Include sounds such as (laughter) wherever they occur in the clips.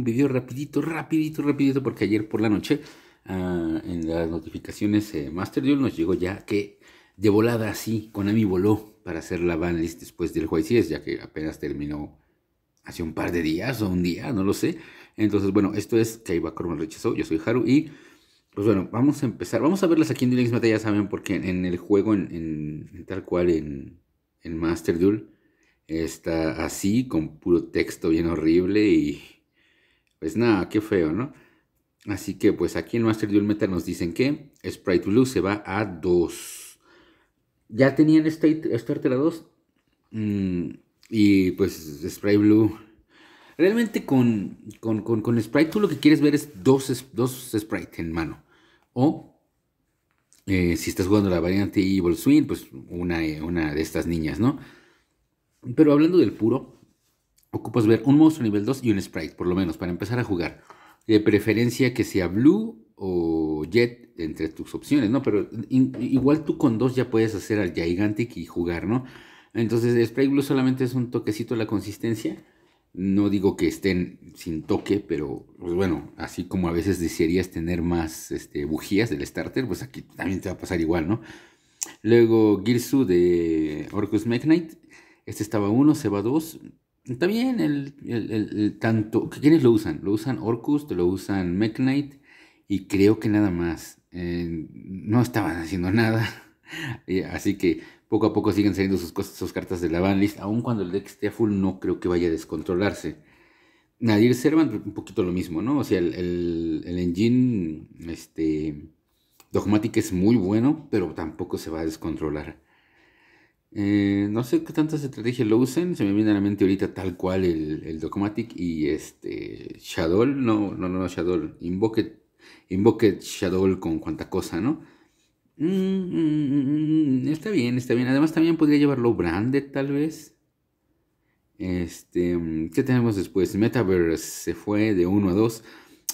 un video rapidito, rapidito, rapidito, porque ayer por la noche ah, en las notificaciones eh, Master Duel nos llegó ya que de volada así, Konami voló para hacer la banlist después del Juez es ya que apenas terminó hace un par de días o un día, no lo sé. Entonces, bueno, esto es Kaiba Korma rechazó, yo soy Haru y... Pues bueno, vamos a empezar. Vamos a verlas aquí en Duel ya saben, porque en, el juego, en, tal cual, en, en Master Duel, está así, con puro texto bien horrible y pues nada, qué feo, ¿no? Así que pues aquí en Master Duel Meta nos dicen que Sprite Blue se va a 2. Ya tenían State Starter este a 2. Mm, y pues Sprite Blue. Realmente con, Sprite tú lo que quieres ver es dos, dos Sprite en mano. O eh, si estás jugando la variante Evil Swing, pues una, eh, una de estas niñas, ¿no? Pero hablando del puro, ocupas ver un monstruo nivel 2 y un sprite, por lo menos, para empezar a jugar. De preferencia que sea blue o jet entre tus opciones, ¿no? Pero igual tú con 2 ya puedes hacer al Gigantic y jugar, ¿no? Entonces, sprite blue solamente es un toquecito la consistencia. No digo que estén sin toque, pero pues, bueno, así como a veces desearías tener más este, bujías del starter, pues aquí también te va a pasar igual, ¿no? Luego Girsu de Orcus Magnite. Este estaba 1, se va 2. También el, tanto. ¿Quiénes lo usan? Lo usan Orcus, lo usan Mech y creo que nada más. Eh, no estaban haciendo nada. (laughs) Eh, así que poco a poco siguen saliendo sus, cosas, sus cartas de la banlist. Aun cuando el deck esté a full, no creo que vaya a descontrolarse. Nadir Servant, un poquito lo mismo, ¿no? O sea, el, el, engine este, dogmatic es muy bueno, pero tampoco se va a descontrolar. Eh, no sé qué tantas estrategias lo usen, se me viene a la mente ahorita tal cual el, el Dogmatic y este Shadow, no, no, no, Shadow, Invoque, Invoque Shadow con cuanta cosa, ¿no? Mm, mm, mm, está bien, está bien. Además también podría llevarlo branded tal vez. Este, ¿qué tenemos después? Metaverse se fue de 1 a 2.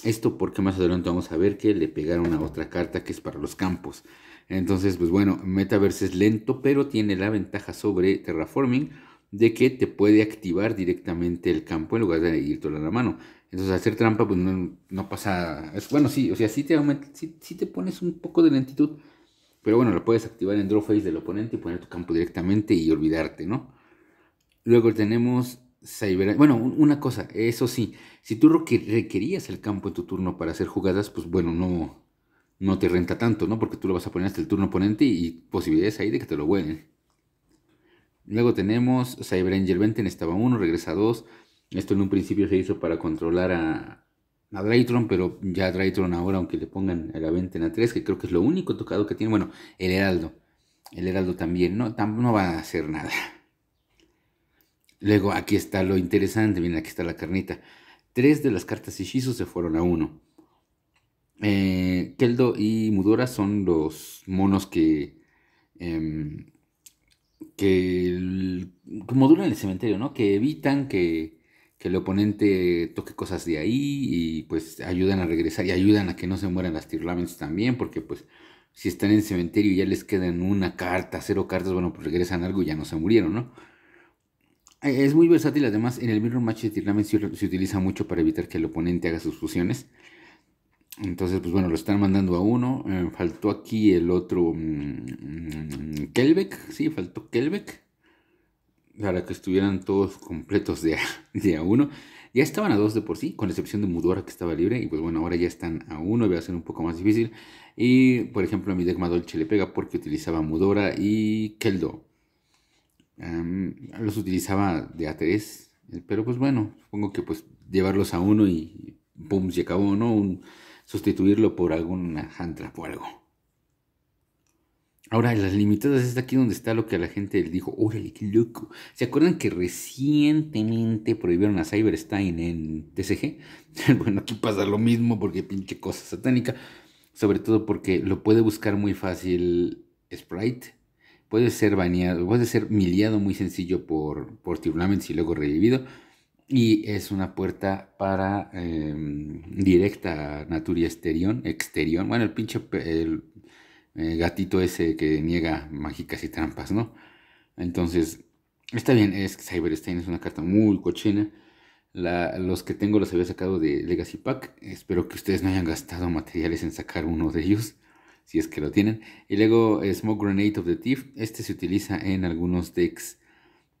Esto porque más adelante vamos a ver que le pegaron a otra carta que es para los campos. Entonces, pues bueno, Metaverse es lento, pero tiene la ventaja sobre Terraforming de que te puede activar directamente el campo en lugar de ir a la mano. Entonces, hacer trampa, pues no, pasa. Es, bueno, sí, o sea, sí te, te pones un poco de lentitud, pero bueno, lo puedes activar en draw face del oponente y poner tu campo directamente y olvidarte, ¿no? Luego tenemos bueno, una cosa, eso sí, si tú requerías el campo en tu turno para hacer jugadas, pues bueno, no, no te renta tanto, ¿no? Porque tú lo vas a poner hasta el turno oponente y, posibilidades ahí de que te lo vuelen Luego tenemos Cyber Angel Venten, estaba uno, regresa dos. Esto en un principio se hizo para controlar a, a pero ya Draytron ahora, aunque le pongan a la Venten a 3, que creo que es lo único tocado que tiene, bueno, el Heraldo. El Heraldo también, ¿no? no va a hacer nada. Luego, aquí está lo interesante, miren, aquí está la carnita. Tres de las cartas Ishizu se fueron a uno. Eh, Keldo y Mudora son los monos que... Em, que, como modulan el cementerio, ¿no? Que evitan que, el oponente toque cosas de ahí y pues ayudan a regresar y ayudan a que no se mueran las tirlamens también, porque pues si están en el cementerio y ya les quedan una carta, cero cartas, bueno, pues regresan algo y ya no se murieron, ¿no? Eh, es muy versátil, además en el Mirror Match de Tirnamen se, utiliza mucho para evitar que el oponente haga sus fusiones. Entonces, pues bueno, lo están mandando a uno. Eh, faltó aquí el otro mm, mm, Kelbeck, sí, faltó Kelbeck. Para que estuvieran todos completos de (laughs) a, de uno. Ya estaban a dos de por sí, con excepción de Mudora que estaba libre. Y pues bueno, ahora ya están a uno, va a ser un poco más difícil. Y por ejemplo, a mi deck Dolce le pega porque utilizaba Mudora y Keldo los utilizaba de a 3 eh, pero pues bueno, supongo que pues llevarlos a uno y pum, se acabó, ¿no? sustituirlo por alguna Hantra o algo. Ahora, las limitadas es aquí donde está lo que la gente le dijo, órale, qué loco. ¿Se acuerdan que recientemente prohibieron a Cyberstein en TCG? (laughs) bueno, aquí pasa lo mismo porque pinche cosa satánica. Sobre todo porque lo puede buscar muy fácil Sprite puede ser baneado, puede ser miliado muy sencillo por, por y luego revivido. Y es una puerta para em, directa a Naturia Exterior, exterior. Bueno, el pinche el, eh, gatito ese que niega mágicas y trampas, ¿no? Entonces, está bien, es Cyberstein, es una carta muy cochina. los que tengo los había sacado de Legacy Pack. Espero que ustedes no hayan gastado materiales en sacar uno de ellos si es que lo tienen. Y luego eh, Smoke Grenade of the Thief, este se utiliza en algunos decks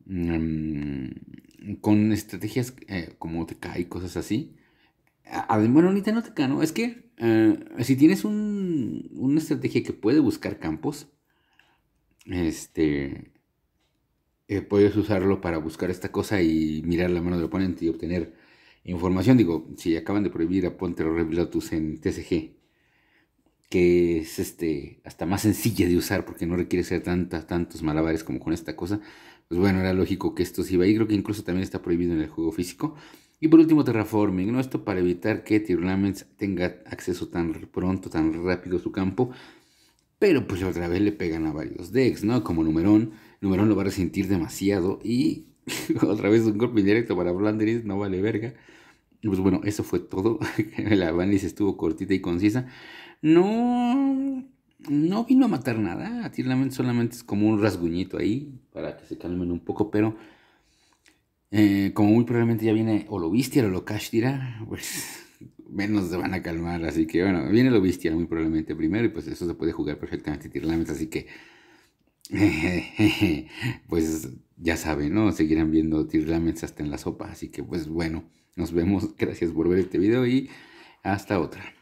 mm, con estrategias eh, como TK y cosas así. Además, bueno, no TK, ¿no? Es que eh, si tienes un, una estrategia que puede buscar campos, este, puedes usarlo para buscar esta cosa y mirar la mano del oponente y obtener información. Digo, si acaban de prohibir a Ponte o en TCG, que es este, hasta más sencilla de usar porque no requiere ser tantas, tantos malabares como con esta cosa. Pues bueno, era lógico que esto se iba ahí. Creo que incluso también está prohibido en el juego físico. Y por último, Terraforming, ¿no? Esto para evitar que tyrulamens tenga acceso tan pronto, tan rápido a su campo. Pero pues otra vez le pegan a varios decks, ¿no? Como Numerón. Numerón lo va a resentir demasiado y (laughs) otra vez un golpe indirecto para Blanderis no vale verga pues bueno, eso fue todo. (laughs) la Vanis estuvo cortita y concisa. No, no vino a matar nada. A ti solamente es como un rasguñito ahí para que se calmen un poco, pero eh, como muy probablemente ya viene o lo viste o lo tira pues (laughs) menos se van a calmar. Así que bueno, viene lo bestial, muy probablemente primero y pues eso se puede jugar perfectamente Tirlamet, Así que, (laughs) pues ya saben, ¿no? Seguirán viendo Tirlamet hasta en la sopa. Así que pues bueno. Nos vemos, (laughs) gracias por ver este video y hasta otra.